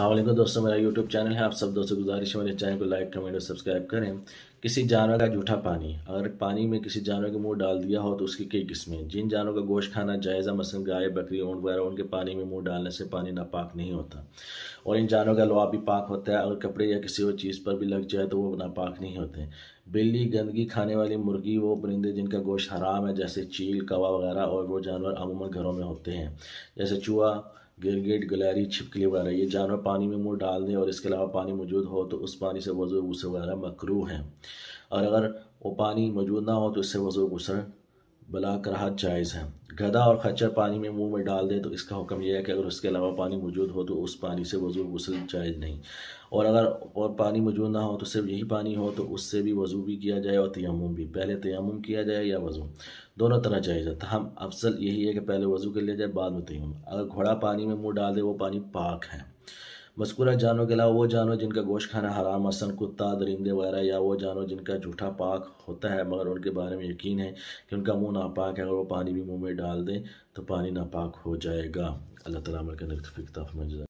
अल्लाम दोस्तों मेरा यूट्यूब चैनल है आप सब दोस्तों गुजारिश मेरे चैनल को लाइक कमेंट और सब्सक्राइब करें किसी जानवर का जूठा पानी अगर पानी में किसी जानवर के मुंह डाल दिया हो तो उसकी कई किस्में जिन जानवरों का गोश्त खाना जायज़ा मसल गाय बकरी ऊँट वगैरह उनके पानी में मुंह डालने से पानी नापाक नहीं होता और इन जानवरों का लोहा भी पाक होता है अगर कपड़े या किसी और चीज़ पर भी लग जाए तो वो नापाक नहीं होते बिल्ली गंदगी खाने वाली मुर्गी वो परिंदे जिनका गोश्त हराम है जैसे चील कवा वगैरह और वो जानवर अमूमन घरों में होते हैं जैसे चूहा गिरगिट गलहरी छिपकली वगैरह ये जानवर पानी में मुंह डाल दें और इसके अलावा पानी मौजूद हो तो उस पानी से वजू वूसे वगैरह मकरू हैं और अगर वो पानी मौजूद ना हो तो इससे वज़ू गुसर बला कराहत जायज़ है गदा और खच्चर पानी में मुंह में डाल दे तो इसका हुक्म यह है कि अगर उसके अलावा पानी मौजूद हो तो उस पानी से वज़ू गसल जायज़ नहीं और अगर और पानी मौजूद ना हो तो सिर्फ यही पानी हो तो उससे भी वज़ू भी किया जाए और तयम भी पहले तयम किया जाए या वज़ू दोनों तरह जायज़ है हम अफसल यही है कि पहले वज़ू कर लिया जाए बाद में तयम अगर घोड़ा पानी में मुँह डाल दे वो पानी पाक है मस्कुरा जानों के अलावा वो जानों जिनका गोश्त खाना हराम मसन कुत्ता दरिंदे वगैरह या वो जानों जिनका झूठा पाक होता है मगर उनके बारे में यकीन है कि उनका मुंह नापाक है अगर वो पानी भी मुंह में डाल दें तो पानी नापाक हो जाएगा अल्लाह तला